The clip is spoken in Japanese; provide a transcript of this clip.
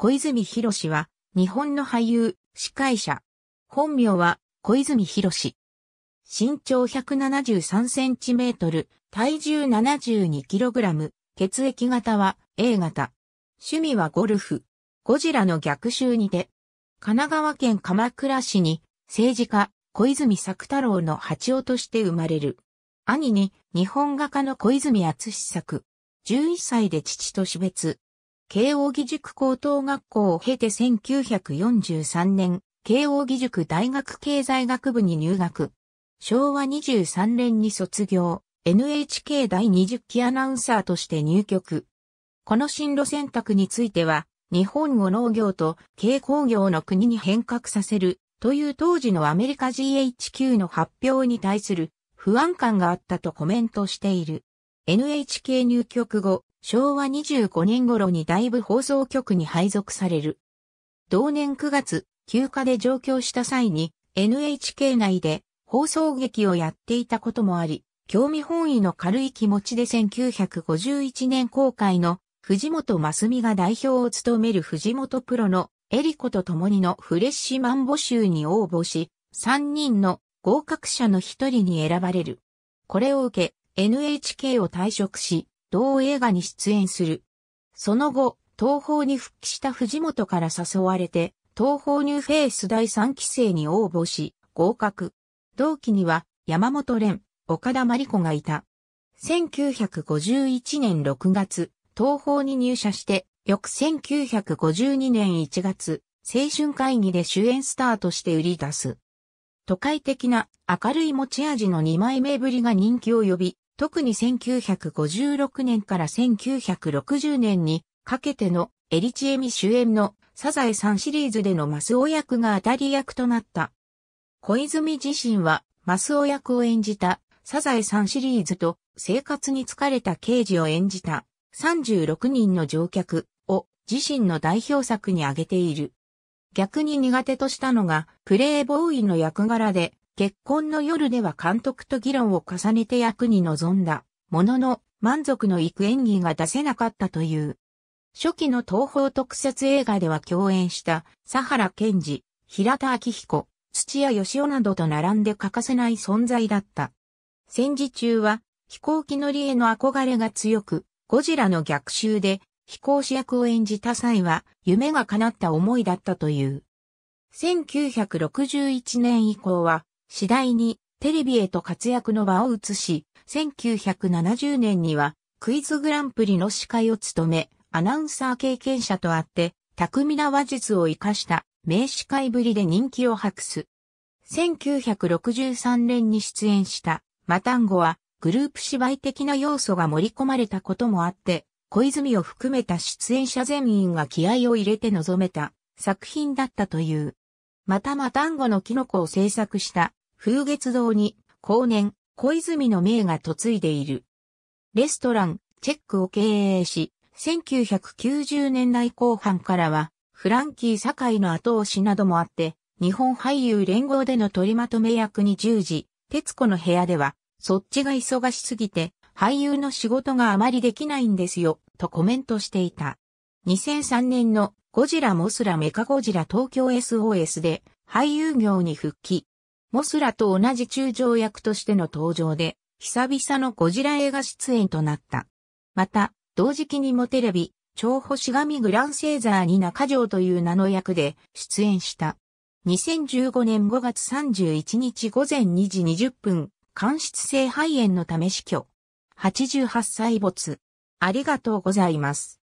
小泉博士は、日本の俳優、司会者。本名は、小泉博士。身長173センチメートル、体重72キログラム、血液型は A 型。趣味はゴルフ。ゴジラの逆襲にて、神奈川県鎌倉市に、政治家、小泉作太郎の八男として生まれる。兄に、日本画家の小泉厚作。11歳で父と死別。慶応義塾高等学校を経て1943年、慶応義塾大学経済学部に入学。昭和23年に卒業、NHK 第20期アナウンサーとして入局。この進路選択については、日本を農業と軽工業の国に変革させるという当時のアメリカ GHQ の発表に対する不安感があったとコメントしている。NHK 入局後、昭和25年頃に大部放送局に配属される。同年9月、休暇で上京した際に NHK 内で放送劇をやっていたこともあり、興味本位の軽い気持ちで1951年公開の藤本真美が代表を務める藤本プロのエリコと共にのフレッシュマン募集に応募し、3人の合格者の1人に選ばれる。これを受け、NHK を退職し、同映画に出演する。その後、東方に復帰した藤本から誘われて、東方ニューフェイス第3期生に応募し、合格。同期には、山本蓮、岡田真理子がいた。1951年6月、東方に入社して、翌1952年1月、青春会議で主演スターとして売り出す。都会的な明るい持ち味の2枚目ぶりが人気を呼び、特に1956年から1960年にかけてのエリチエミ主演のサザエさんシリーズでのマスオ役が当たり役となった。小泉自身はマスオ役を演じたサザエさんシリーズと生活に疲れた刑事を演じた36人の乗客を自身の代表作に挙げている。逆に苦手としたのがプレイボーイの役柄で結婚の夜では監督と議論を重ねて役に臨んだ、ものの満足のいく演技が出せなかったという。初期の東方特撮映画では共演した、佐原健治、平田昭彦、土屋義雄などと並んで欠かせない存在だった。戦時中は飛行機乗りへの憧れが強く、ゴジラの逆襲で飛行士役を演じた際は夢が叶った思いだったという。1961年以降は次第にテレビへと活躍の場を移し、1970年にはクイズグランプリの司会を務め、アナウンサー経験者とあって、巧みな話術を活かした名司会ぶりで人気を博す。1963年に出演したマタンゴはグループ芝居的な要素が盛り込まれたこともあって、小泉を含めた出演者全員が気合を入れて臨めた作品だったという。またマタンゴのキノコを制作した風月堂に、後年、小泉の名が嫁いでいる。レストラン、チェックを経営し、1990年代後半からは、フランキー堺の後押しなどもあって、日本俳優連合での取りまとめ役に従事、徹子の部屋では、そっちが忙しすぎて、俳優の仕事があまりできないんですよ、とコメントしていた。2003年のゴジラモスラメカゴジラ東京 SOS で俳優業に復帰。モスラと同じ中将役としての登場で、久々のゴジラ映画出演となった。また、同時期にもテレビ、超星神グランセーザーに中条という名の役で出演した。2015年5月31日午前2時20分、間質性肺炎のため死去。88歳没。ありがとうございます。